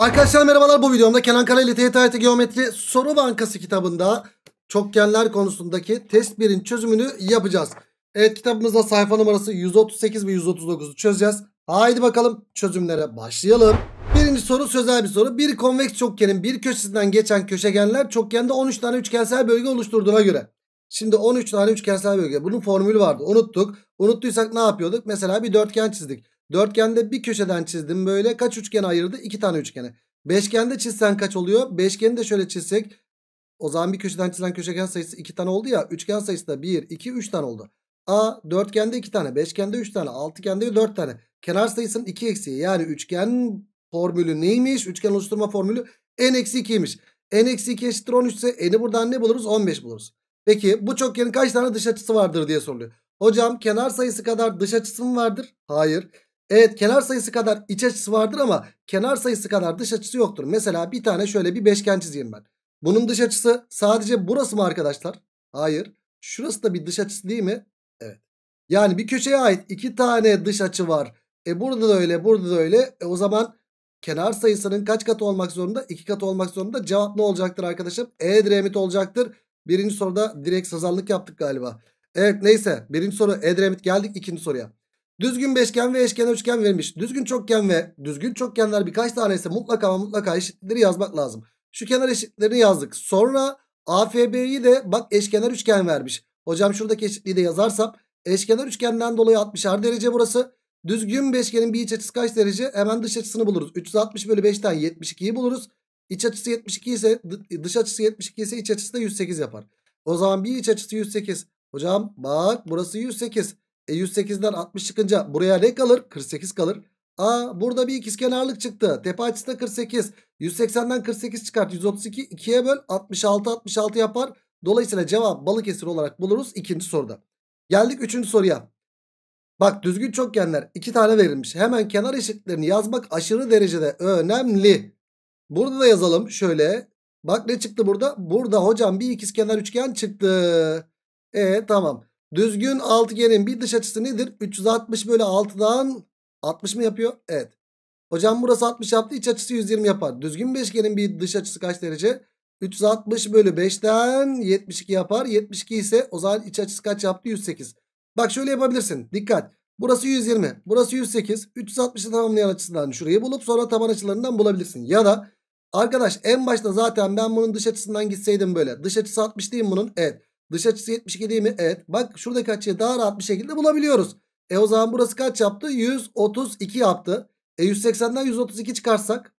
Arkadaşlar merhabalar bu videomda Kenan Kara ile TYT Geometri Soru Bankası kitabında çokgenler konusundaki test 1'in çözümünü yapacağız. Evet kitabımızda sayfa numarası 138 ve 139'u çözeceğiz. Haydi bakalım çözümlere başlayalım. Birinci soru sözel bir soru. Bir konveks çokgenin bir köşesinden geçen köşegenler çokgende 13 tane üçgensel bölge oluşturduğuna göre. Şimdi 13 tane üçgensel bölge. Bunun formülü vardı. Unuttuk. Unuttuysak ne yapıyorduk? Mesela bir dörtgen çizdik. Dörtgende bir köşeden çizdim böyle. Kaç üçgen ayırdı? İki tane üçgene. Beşgende çizsen kaç oluyor? Beşgeni de şöyle çizsek. O zaman bir köşeden çizilen köşegen sayısı iki tane oldu ya. Üçgen sayısı da bir, iki, üç tane oldu. A dörtgende iki tane. Beşgende üç tane. Altıgende dört tane. Kenar sayısının iki eksiği. Yani üçgen formülü neymiş? Üçgen oluşturma formülü n eksi ikiymiş. n eksi iki eşittir on üçse n'i buradan ne buluruz? On beş buluruz. Peki bu çokgenin kaç tane dış açısı vardır diye soruluyor. Hocam kenar sayısı kadar dış açısı mı vardır? Hayır. Evet kenar sayısı kadar iç açısı vardır ama kenar sayısı kadar dış açısı yoktur. Mesela bir tane şöyle bir beşgen çizeyim ben. Bunun dış açısı sadece burası mı arkadaşlar? Hayır. Şurası da bir dış açısı değil mi? Evet. Yani bir köşeye ait iki tane dış açı var. E burada da öyle burada da öyle. E o zaman kenar sayısının kaç katı olmak zorunda? İki katı olmak zorunda. Cevap ne olacaktır arkadaşım? E diremit olacaktır. Birinci soruda direkt sazanlık yaptık galiba. Evet neyse birinci soru E diremit geldik ikinci soruya. Düzgün beşgen ve eşken üçgen vermiş. Düzgün çokgen ve düzgün çokgenler birkaç tanesi mutlaka mutlaka eşitleri yazmak lazım. Şu kenar eşitlerini yazdık. Sonra AFB'yi de bak eşkenar üçgen vermiş. Hocam şuradaki eşitliği de yazarsam eşkenar üçgenden dolayı 60'ar derece burası. Düzgün beşgenin bir iç açısı kaç derece? Hemen dış açısını buluruz. 360 bölü 5'ten 72'yi buluruz. İç açısı 72 ise dış açısı 72 ise iç açısı da 108 yapar. O zaman bir iç açısı 108. Hocam bak burası 108. E 108'den 60 çıkınca buraya ne kalır? 48 kalır. Aa burada bir ikizkenarlık çıktı. Tepe açısı da 48. 180'den 48 çıkart. 132 2'ye böl 66 66 yapar. Dolayısıyla cevap Balıkesir olarak buluruz ikinci soruda. Geldik üçüncü soruya. Bak düzgün çokgenler iki tane verilmiş. Hemen kenar eşitlerini yazmak aşırı derecede önemli. Burada da yazalım şöyle. Bak ne çıktı burada? Burada hocam bir ikizkenar üçgen çıktı. E tamam. Düzgün altıgenin bir dış açısı nedir? 360 bölü 6'dan 60 mı yapıyor? Evet. Hocam burası 60 yaptı. iç açısı 120 yapar. Düzgün beşgenin bir dış açısı kaç derece? 360 bölü 5'ten 72 yapar. 72 ise o zaman iç açısı kaç yaptı? 108. Bak şöyle yapabilirsin. Dikkat. Burası 120. Burası 108. 360'ı tamamlayan açısından şurayı bulup sonra taban açılarından bulabilirsin. Ya da arkadaş en başta zaten ben bunun dış açısından gitseydim böyle. Dış açısı 60 değil bunun. Evet. Dış açısı 72 değil mi? Evet. Bak şuradaki açıyı daha rahat bir şekilde bulabiliyoruz. E o zaman burası kaç yaptı? 132 yaptı. E 180'den 132 çıkarsak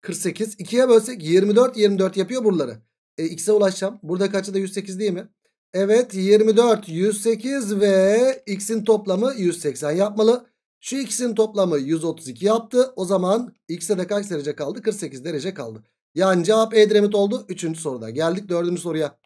48. 2'ye bölsek 24 24 yapıyor buraları. E x'e ulaşacağım. Burada kaçı da 108 değil mi? Evet 24 108 ve x'in toplamı 180 yapmalı. Şu x'in toplamı 132 yaptı. O zaman x'e de kaç derece kaldı? 48 derece kaldı. Yani cevap E oldu. Üçüncü soruda. Geldik dördüncü soruya.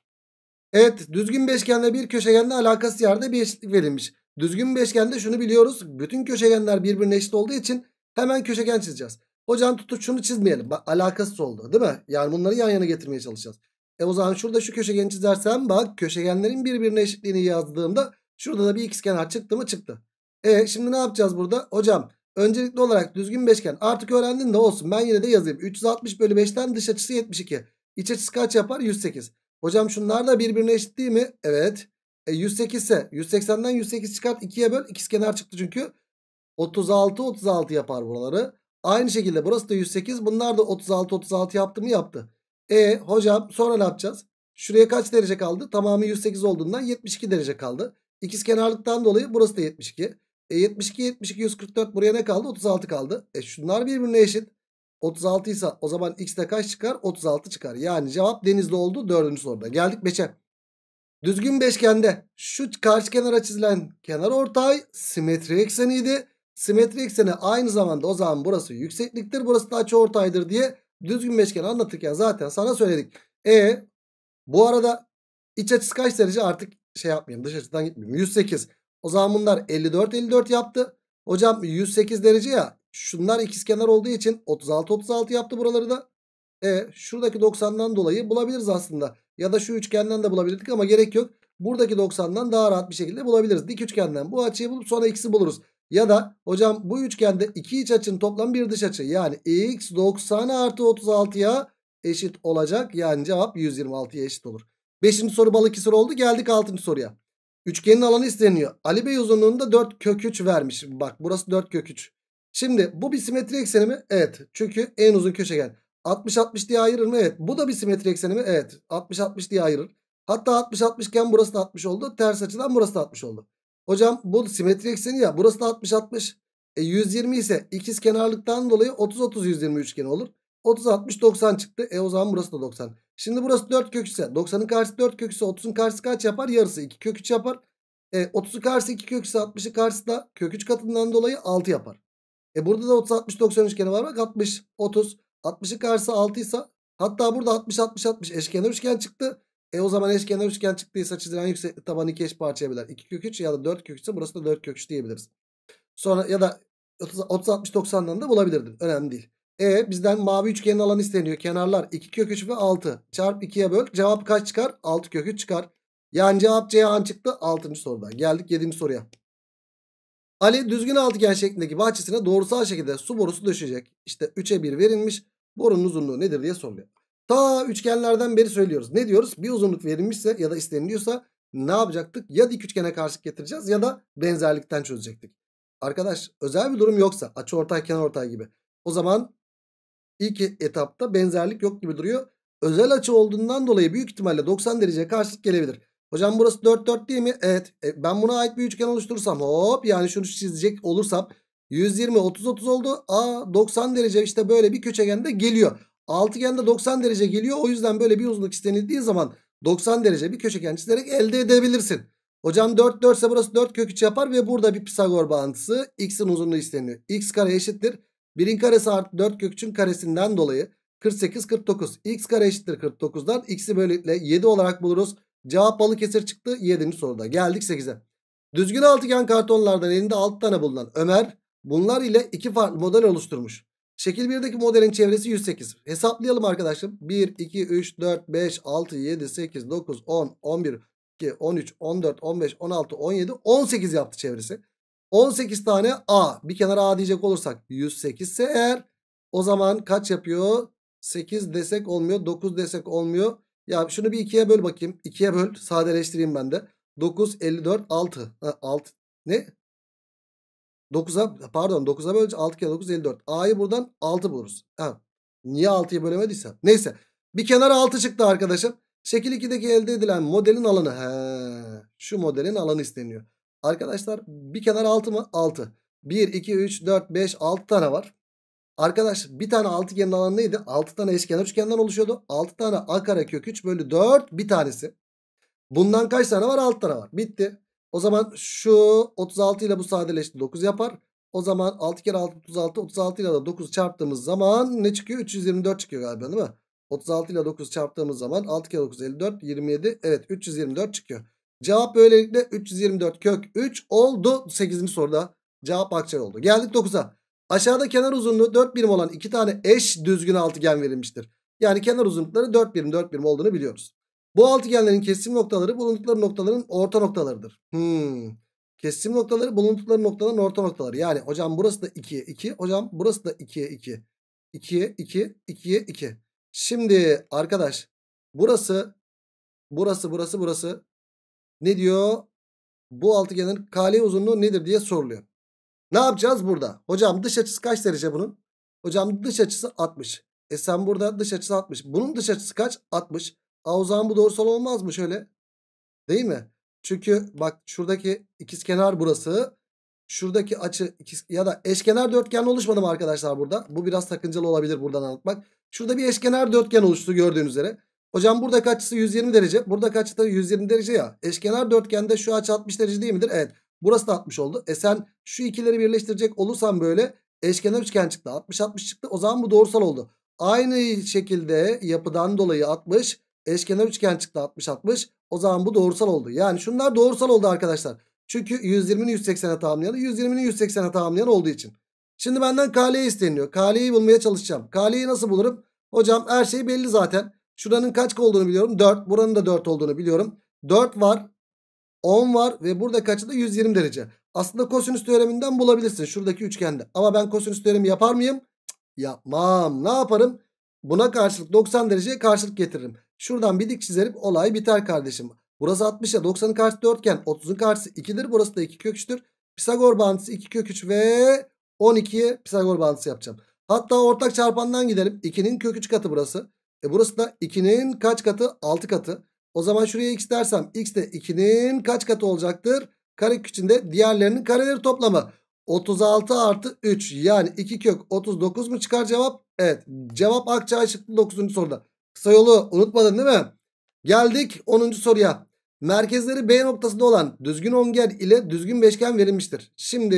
Evet düzgün beşgenle bir köşegenle alakası yerde bir eşitlik verilmiş. Düzgün beşgende şunu biliyoruz. Bütün köşegenler birbirine eşit olduğu için hemen köşegen çizeceğiz. Hocam tutup şunu çizmeyelim. Bak, alakasız oldu değil mi? Yani bunları yan yana getirmeye çalışacağız. E o zaman şurada şu köşegeni çizersem bak köşegenlerin birbirine eşitliğini yazdığımda şurada da bir kenar çıktı mı çıktı. E şimdi ne yapacağız burada? Hocam öncelikli olarak düzgün beşgen artık öğrendin de olsun ben yine de yazayım. 360 bölü 5'ten dış açısı 72. İç açısı kaç yapar? 108. Hocam şunlar da birbirine eşit değil mi? Evet. E, 108 ise 180'den 108 çıkart 2'ye böl. kenar çıktı çünkü. 36 36 yapar buraları. Aynı şekilde burası da 108. Bunlar da 36 36 yaptı mı yaptı. E hocam sonra ne yapacağız? Şuraya kaç derece kaldı? Tamamı 108 olduğundan 72 derece kaldı. İkiz kenarlıktan dolayı burası da 72. E 72 72 144 buraya ne kaldı? 36 kaldı. E şunlar birbirine eşit. 36 ise o zaman x'de kaç çıkar? 36 çıkar. Yani cevap denizli oldu. Dördüncü soruda. Geldik 5'e. Düzgün beşgende şu karşı kenara çizilen kenar ortay simetri ekseniydi. Simetri ekseni aynı zamanda o zaman burası yüksekliktir. Burası da açı ortaydır diye düzgün beşgen anlatırken zaten sana söyledik. E bu arada iç açısı kaç derece artık şey yapmayayım dış açıdan gitmeyeyim. 108. O zaman bunlar 54 54 yaptı. Hocam 108 derece ya Şunlar ikizkenar olduğu için 36 36 yaptı buraları da. E şuradaki 90'dan dolayı bulabiliriz aslında. Ya da şu üçgenden de bulabilirdik ama gerek yok. Buradaki 90'dan daha rahat bir şekilde bulabiliriz. Dik üçgenden bu açıyı bulup sonra x'i buluruz. Ya da hocam bu üçgende iki iç açının toplam bir dış açı. Yani x 90 artı 36'ya eşit olacak. Yani cevap 126'ya eşit olur. Beşinci soru balık soru oldu. Geldik altıncı soruya. Üçgenin alanı isteniyor. Ali Bey uzunluğunda 4 kök 3 vermiş. Bak burası 4 kök 3. Şimdi bu bir simetri ekseni mi? Evet. Çünkü en uzun köşegen. 60-60 diye ayırır mı? Evet. Bu da bir simetri ekseni mi? Evet. 60-60 diye ayırır. Hatta 60-60 iken burası da 60 oldu. Ters açıdan burası da 60 oldu. Hocam bu simetri ekseni ya. Burası da 60-60. E 120 ise ikiz kenarlıktan dolayı 30-30-120 üçgeni olur. 30-60-90 çıktı. E o zaman burası da 90. Şimdi burası 4 köküse. 90'ın karşısı 4 köküse 30'un karşısı kaç yapar? Yarısı 2 kök yapar. E, 30'u karşısı 2 kök 60'ı karşısı da kök 3 katından dolayı 6 yapar. E burada da 30 60 90 üçgeni var bak 60 30 60'ın karşısı 6 ise hatta burada 60 60 60 eşkenar üçgen çıktı. E o zaman eşkenar üçgen çıktıysa çizilen yükseklik tabanı ikiye eş parçaya 2 kök 3 ya da 4 kök 3 burası da 4 kök 3 diyebiliriz. Sonra ya da 30 30 60 90'dan da bulabilirdin. Önemli değil. E bizden mavi üçgenin alanı isteniyor. Kenarlar 2 kök 3 ve 6. Çarp 2'ye böl. Cevap kaç çıkar? 6 kök 3 çıkar. Yani cevap C Ceyhan çıktı 6. soruda. Geldik 7. soruya. Ali düzgün altıgen şeklindeki bahçesine doğrusal şekilde su borusu düşecek. İşte 3'e 1 verilmiş. Borunun uzunluğu nedir diye soruluyor. Ta üçgenlerden beri söylüyoruz. Ne diyoruz? Bir uzunluk verilmişse ya da isteniliyorsa ne yapacaktık? Ya dik üçgene karşılık getireceğiz ya da benzerlikten çözecektik. Arkadaş özel bir durum yoksa açı ortay kenar ortay gibi. O zaman ilk etapta benzerlik yok gibi duruyor. Özel açı olduğundan dolayı büyük ihtimalle 90 derece karşılık gelebilir. Hocam burası 4 4 değil mi? Evet. E, ben buna ait bir üçgen oluşturursam hop yani şunu çizecek olursam 120 30 30 oldu. Aa 90 derece işte böyle bir köşegen de geliyor. Altıgen de 90 derece geliyor. O yüzden böyle bir uzunluk istenildiği zaman 90 derece bir köşegen çizerek elde edebilirsin. Hocam 4 4 ise burası 4 kök 3 yapar ve burada bir Pisagor bağıntısı x'in uzunluğu isteniyor. x kare eşittir. 1'in karesi artı 4 kök 3'ün karesinden dolayı 48 49. x kare eşittir 49'dan x'i böylelikle 7 olarak buluruz. Cevap Balıkesir çıktı 7. soruda. Geldik 8'e. Düzgün altıgen kartonlardan elinde 6 tane bulunan Ömer bunlar ile iki farklı model oluşturmuş. Şekil 1'deki modelin çevresi 108. Hesaplayalım arkadaşım. 1, 2, 3, 4, 5, 6, 7, 8, 9, 10, 11, 12, 13, 14, 15, 16, 17, 18 yaptı çevresi. 18 tane A. Bir kenara A diyecek olursak 108 ise eğer o zaman kaç yapıyor? 8 desek olmuyor. 9 desek olmuyor. Ya şunu bir ikiye böl bakayım. İkiye böl. Sadeleştireyim ben de. 9, 54, 6. Ha, 6. Ne? 9'a pardon 9'a bölünce 6 kere 9 54. A'yı buradan 6 buluruz. Ha. Niye 6'yı bölemediysem. Neyse. Bir kenar 6 çıktı arkadaşım. Şekil 2'deki elde edilen modelin alanı. He. Şu modelin alanı isteniyor. Arkadaşlar bir kenar 6 mı? 6. 1, 2, 3, 4, 5, 6 tane var. Arkadaş bir tane altıgenin alanı neydi? 6 tane eşkenar üçgenden oluşuyordu. 6 tane a kare kök 3 bölü 4 bir tanesi. Bundan kaç tane var? 6 tane var. Bitti. O zaman şu 36 ile bu sadeleşti 9 yapar. O zaman 6 kere 6 36 36 ile 9 çarptığımız zaman ne çıkıyor? 324 çıkıyor galiba değil mi? 36 ile 9 çarptığımız zaman 6 kere 9 54 27 evet 324 çıkıyor. Cevap böylelikle 324 kök 3 oldu 8. soruda. Cevap akçay oldu. Geldik 9'a. Aşağıda kenar uzunluğu 4 birim olan iki tane eş düzgün altıgen verilmiştir. Yani kenar uzunlukları 4 birim 4 birim olduğunu biliyoruz. Bu altıgenlerin kesim noktaları bulundukları noktaların orta noktalarıdır. Hmm. Kesim noktaları bulundukları noktaların orta noktaları. Yani hocam burası da 2'ye 2. Hocam burası da 2'ye 2. 2'ye 2. 2'ye 2. Şimdi arkadaş burası burası burası burası ne diyor? Bu altıgenin kale uzunluğu nedir diye soruluyor. Ne yapacağız burada? Hocam dış açısı kaç derece bunun? Hocam dış açısı 60. E sen burada dış açısı 60. Bunun dış açısı kaç? 60. Aa, o zaman bu doğrusal olmaz mı şöyle? Değil mi? Çünkü bak şuradaki ikizkenar burası. Şuradaki açı ikiz, ya da eşkenar dörtgen oluşmadı mı arkadaşlar burada? Bu biraz sakıncalı olabilir buradan anlatmak. Şurada bir eşkenar dörtgen oluştu gördüğünüz üzere. Hocam burada kaçısı 120 derece. Burada kaçısı da 120 derece ya. Eşkenar dörtgende şu açı 60 derece değil midir? Evet. Burası da 60 oldu. E sen şu ikileri birleştirecek olursan böyle eşkenar üçgen çıktı. 60-60 çıktı. O zaman bu doğrusal oldu. Aynı şekilde yapıdan dolayı 60 eşkenar üçgen çıktı 60-60. O zaman bu doğrusal oldu. Yani şunlar doğrusal oldu arkadaşlar. Çünkü 120'nin 180'e tamamlayanı 120'nin 180'e tamamlayan olduğu için. Şimdi benden kaleyi isteniyor. Kaleyi bulmaya çalışacağım. Kaleyi nasıl bulurum? Hocam her şey belli zaten. Şuranın kaç olduğunu biliyorum. 4. Buranın da 4 olduğunu biliyorum. 4 var. 10 var ve burada açı da 120 derece. Aslında kosinüs teoreminden bulabilirsin şuradaki üçgende. Ama ben kosinüs teoremi yapar mıyım? yapmam. Ne yaparım? Buna karşılık 90 dereceye karşılık getiririm. Şuradan bir dik çizerim olay biter kardeşim. Burası 60 ya 90'ın karşısı 4 iken 30'un karşısı 2'dir. Burası da 2 kök 3'tür. Pisagor bağıntısı 2 kök 3 ve 12'ye Pisagor bağıntısı yapacağım. Hatta ortak çarpandan gidelim. 2'nin kök 3 katı burası. E burası da 2'nin kaç katı? 6 katı. O zaman şuraya x dersem x de 2'nin kaç katı olacaktır? Kare içinde diğerlerinin kareleri toplamı. 36 artı 3 yani 2 kök 39 mu çıkar cevap? Evet cevap Akçay şıklı 9. soruda. Kısa yolu unutmadın değil mi? Geldik 10. soruya. Merkezleri B noktasında olan düzgün ongen ile düzgün beşgen verilmiştir. Şimdi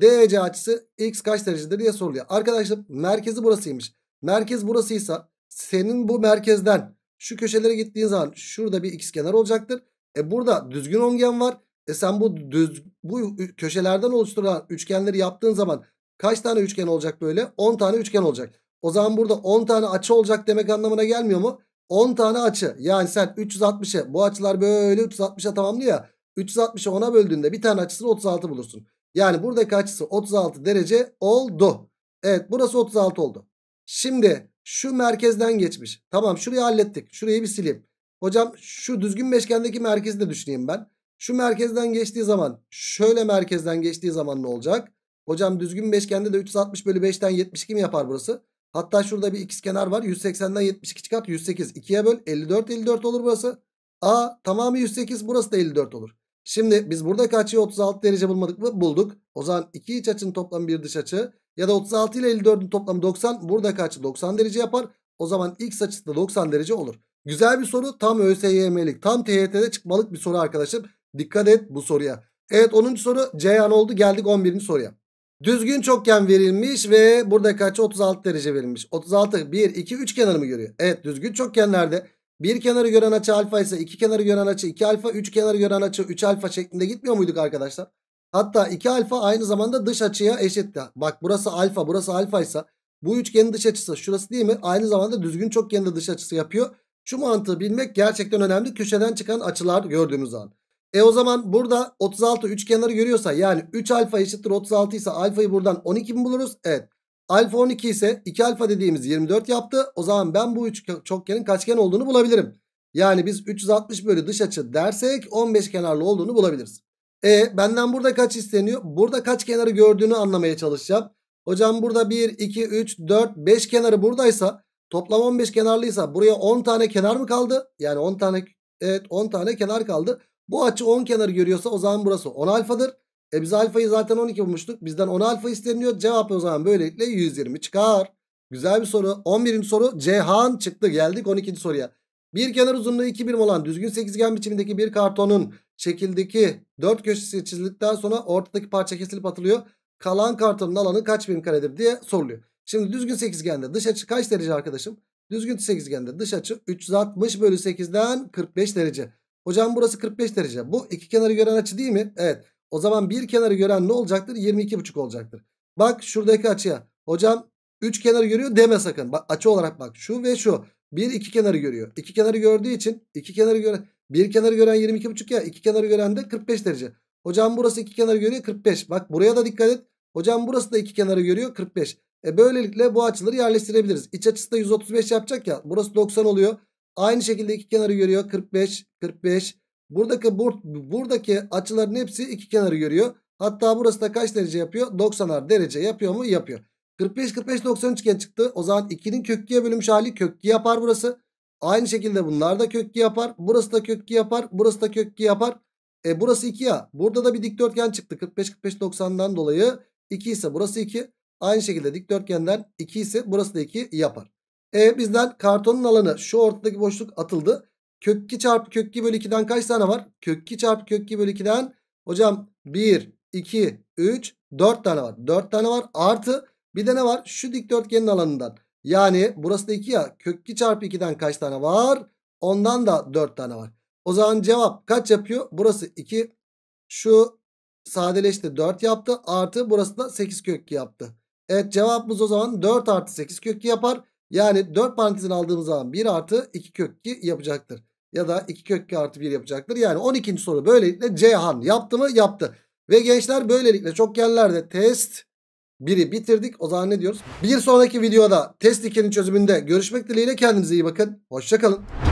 DC açısı x kaç derecedir diye soruluyor. Arkadaşlar merkezi burasıymış. Merkez burasıysa senin bu merkezden şu köşelere gittiğin zaman şurada bir x kenar olacaktır. E burada düzgün ongen var. E sen bu düz, bu köşelerden oluşturulan üçgenleri yaptığın zaman kaç tane üçgen olacak böyle? 10 tane üçgen olacak. O zaman burada 10 tane açı olacak demek anlamına gelmiyor mu? 10 tane açı. Yani sen 360'ı bu açılar böyle 360'a tamamlıyor ya. 360'ı 10'a böldüğünde bir tane açısı 36 bulursun. Yani buradaki açısı 36 derece oldu. Evet burası 36 oldu. Şimdi şu merkezden geçmiş. Tamam şurayı hallettik. Şurayı bir sileyim. Hocam şu düzgün beşgendeki merkezi de düşüneyim ben. Şu merkezden geçtiği zaman şöyle merkezden geçtiği zaman ne olacak? Hocam düzgün beşgende de 360 bölü 5'ten 72 mi yapar burası? Hatta şurada bir kenar var. 180'den 72 çıkart 108. 2'ye böl 54 54 olur burası. A tamamı 108 burası da 54 olur. Şimdi biz burada kaçıyı 36 derece bulmadık mı? Bulduk. O zaman iki iç açının toplam bir dış açı. Ya da 36 ile 54'ün toplamı 90. Burada kaç? 90 derece yapar. O zaman x açısı da 90 derece olur. Güzel bir soru. Tam ÖSYM'lik, tam TYT'de çıkmalık bir soru arkadaşım. Dikkat et bu soruya. Evet 10. soru Ceyhan oldu. Geldik 11. soruya. Düzgün çokgen verilmiş ve burada kaç? 36 derece verilmiş. 36 1 2 3 kenarı mı görüyor? Evet düzgün çokgenlerde bir kenarı gören açı alfa ise iki kenarı gören açı 2 alfa, 3 kenarı gören açı 3 alfa şeklinde gitmiyor muyduk arkadaşlar? Hatta 2 alfa aynı zamanda dış açıya eşit. Bak burası alfa burası alfaysa bu üçgenin dış açısı şurası değil mi? Aynı zamanda düzgün çokgenin de dış açısı yapıyor. Şu mantığı bilmek gerçekten önemli. Köşeden çıkan açılar gördüğümüz zaman. E o zaman burada 36 üç kenarı görüyorsa yani 3 alfa eşittir 36 ise alfayı buradan 12 mi buluruz? Evet. Alfa 12 ise 2 alfa dediğimiz 24 yaptı. O zaman ben bu üç çokgenin kaçgen olduğunu bulabilirim. Yani biz 360 bölü dış açı dersek 15 kenarlı olduğunu bulabiliriz. E benden burada kaç isteniyor? Burada kaç kenarı gördüğünü anlamaya çalışacağım. Hocam burada 1, 2, 3, 4, 5 kenarı buradaysa toplam 15 kenarlıysa buraya 10 tane kenar mı kaldı? Yani 10 tane evet 10 tane kenar kaldı. Bu açı 10 kenarı görüyorsa o zaman burası 10 alfadır. E biz alfayı zaten 12 bulmuştuk. Bizden 10 alfa isteniyor. Cevap o zaman böylelikle 120 çıkar. Güzel bir soru. 11. soru Cehan çıktı. Geldik 12. soruya. Bir kenar uzunluğu 2 birim olan düzgün sekizgen biçimindeki bir kartonun şekildeki dört köşesi çizildikten sonra ortadaki parça kesilip atılıyor. Kalan kartonun alanı kaç birim karedir diye soruluyor. Şimdi düzgün sekizgende dış açı kaç derece arkadaşım? Düzgün sekizgende dış açı 360 bölü 8'den 45 derece. Hocam burası 45 derece. Bu iki kenarı gören açı değil mi? Evet. O zaman bir kenarı gören ne olacaktır? 22,5 olacaktır. Bak şuradaki açıya. Hocam 3 kenarı görüyor deme sakın. Bak açı olarak bak şu ve şu. Bir iki kenarı görüyor. İki kenarı gördüğü için iki kenarı gören bir kenarı gören 22,5 ya iki kenarı gören de 45 derece. Hocam burası iki kenarı görüyor 45. Bak buraya da dikkat et. Hocam burası da iki kenarı görüyor 45. E böylelikle bu açıları yerleştirebiliriz. İç açısı da 135 yapacak ya. Burası 90 oluyor. Aynı şekilde iki kenarı görüyor 45 45. Buradaki bur buradaki açıların hepsi iki kenarı görüyor. Hatta burası da kaç derece yapıyor? 90'ar derece yapıyor mu? Yapıyor. 45 45 93 üçgen çıktı. O zaman 2'nin köküye bölünmüş hali kökki yapar burası. Aynı şekilde bunlar da kökki yapar. Burası da kökki yapar. Burası da kökki yapar. E burası 2 ya. Burada da bir dikdörtgen çıktı. 45 45 90'dan dolayı 2 ise burası 2. Aynı şekilde dikdörtgenden 2 ise burası da 2 yapar. E bizden kartonun alanı şu ortadaki boşluk atıldı. Kök 2 çarpı kök 2 bölü 2'den kaç tane var? Kök 2 çarpı kök 2 bölü 2'den hocam 1, 2, 3, 4 tane var. 4 tane var. Artı bir de ne var? Şu dikdörtgenin alanından. Yani burası da 2 ya. Kök 2 çarpı 2'den kaç tane var? Ondan da 4 tane var. O zaman cevap kaç yapıyor? Burası 2. Şu sadeleşti 4 yaptı. Artı burası da 8 kök 2 yaptı. Evet cevabımız o zaman 4 artı 8 kök 2 yapar. Yani 4 parantezin aldığımız zaman 1 artı 2 kök 2 yapacaktır. Ya da 2 kök 2 artı 1 yapacaktır. Yani 12. soru böylelikle Ceyhan yaptı mı? Yaptı. Ve gençler böylelikle çok yerlerde test 1'i bitirdik. O zaman ne diyoruz? Bir sonraki videoda test 2'nin çözümünde görüşmek dileğiyle kendinize iyi bakın. Hoşçakalın.